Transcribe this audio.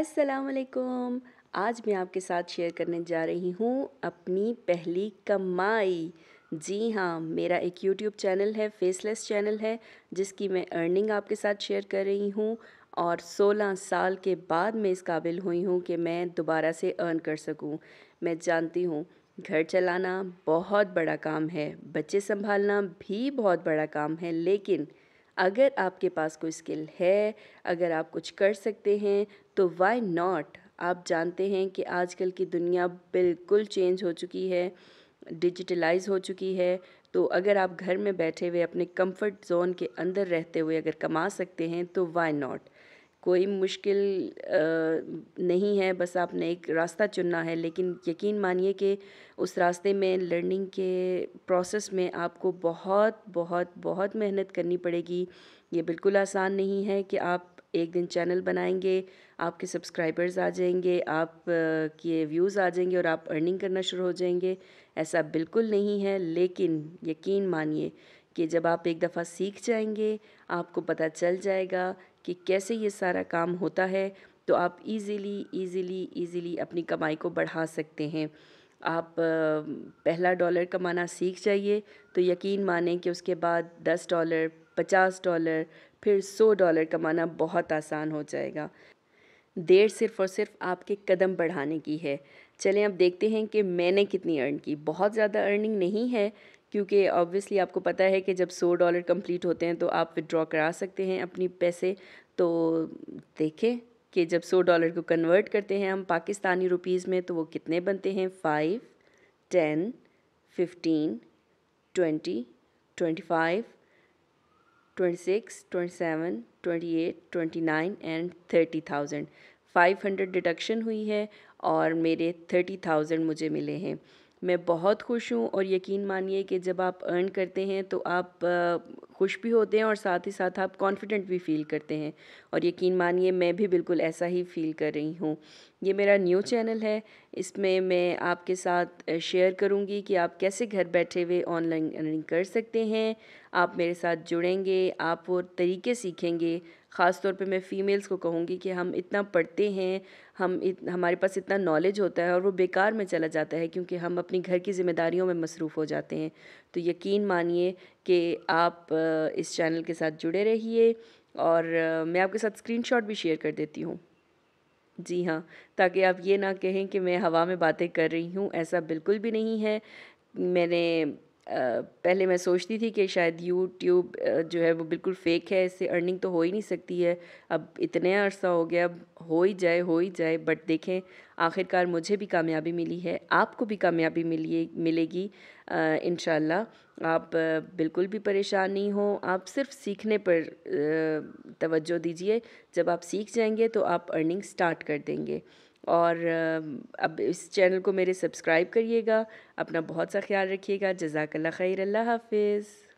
असलकुम आज मैं आपके साथ शेयर करने जा रही हूँ अपनी पहली कमाई जी हाँ मेरा एक यूट्यूब चैनल है फेसलेस चैनल है जिसकी मैं अर्निंग आपके साथ शेयर कर रही हूँ और 16 साल के बाद मैं इस काबिल हुई हूँ कि मैं दोबारा से अर्न कर सकूँ मैं जानती हूँ घर चलाना बहुत बड़ा काम है बच्चे संभालना भी बहुत बड़ा काम है लेकिन अगर आपके पास कोई स्किल है अगर आप कुछ कर सकते हैं तो वाई नॉट आप जानते हैं कि आजकल की दुनिया बिल्कुल चेंज हो चुकी है डिजिटलाइज हो चुकी है तो अगर आप घर में बैठे हुए अपने कंफर्ट जोन के अंदर रहते हुए अगर कमा सकते हैं तो वाई नॉट कोई मुश्किल नहीं है बस आपने एक रास्ता चुनना है लेकिन यकीन मानिए कि उस रास्ते में लर्निंग के प्रोसेस में आपको बहुत बहुत बहुत मेहनत करनी पड़ेगी ये बिल्कुल आसान नहीं है कि आप एक दिन चैनल बनाएंगे आपके सब्सक्राइबर्स आ जाएंगे आप के व्यूज़ आ जाएंगे और आप अर्निंग करना शुरू हो जाएंगे ऐसा बिल्कुल नहीं है लेकिन यकीन मानिए कि जब आप एक दफ़ा सीख जाएंगे आपको पता चल जाएगा कि कैसे ये सारा काम होता है तो आप इजीली इजीली इजीली अपनी कमाई को बढ़ा सकते हैं आप पहला डॉलर कमाना सीख जाइए तो यकीन माने कि उसके बाद दस डॉलर पचास डॉलर फिर सौ डॉलर कमाना बहुत आसान हो जाएगा देर सिर्फ और सिर्फ आपके कदम बढ़ाने की है चलें अब देखते हैं कि मैंने कितनी अर्न की बहुत ज़्यादा अर्निंग नहीं है क्योंकि ऑब्वियसली आपको पता है कि जब सौ डॉलर कंप्लीट होते हैं तो आप विड्रॉ करा सकते हैं अपनी पैसे तो देखें कि जब सौ डॉलर को कन्वर्ट करते हैं हम पाकिस्तानी रुपीज़ में तो वो कितने बनते हैं five ten fifteen twenty twenty five 26, 27, 28, 29 and 30,000 500 deduction हुई है और मेरे 30,000 मुझे मिले हैं मैं बहुत खुश हूँ और यकीन मानिए कि जब आप अर्न करते हैं तो आप खुश भी होते हैं और साथ ही साथ आप कॉन्फिडेंट भी फील करते हैं और यकीन मानिए मैं भी बिल्कुल ऐसा ही फील कर रही हूँ ये मेरा न्यू चैनल है इसमें मैं आपके साथ शेयर करूँगी कि आप कैसे घर बैठे हुए ऑनलाइन अर्निंग कर सकते हैं आप मेरे साथ जुड़ेंगे आप वो तरीके सीखेंगे ख़ास तौर पे मैं फ़ीमेल्स को कहूँगी कि हम इतना पढ़ते हैं हम इत, हमारे पास इतना नॉलेज होता है और वो बेकार में चला जाता है क्योंकि हम अपनी घर की जिम्मेदारियों में मसरूफ़ हो जाते हैं तो यकीन मानिए कि आप इस चैनल के साथ जुड़े रहिए और मैं आपके साथ स्क्रीनशॉट भी शेयर कर देती हूँ जी हाँ ताकि आप ये ना कहें कि मैं हवा में बातें कर रही हूँ ऐसा बिल्कुल भी नहीं है मैंने पहले मैं सोचती थी कि शायद यूट्यूब जो है वो बिल्कुल फ़ेक है इससे अर्निंग तो हो ही नहीं सकती है अब इतने अरसा हो गया अब हो ही जाए हो ही जाए बट देखें आखिरकार मुझे भी कामयाबी मिली है आपको भी कामयाबी मिली मिलेगी इन आप बिल्कुल भी परेशान नहीं हो आप सिर्फ सीखने पर तवज्जो दीजिए जब आप सीख जाएंगे तो आप अर्निंग स्टार्ट कर देंगे और अब इस चैनल को मेरे सब्सक्राइब करिएगा अपना बहुत सा ख्याल रखिएगा जजाकल्ला खैर अल्लाह हाफिज़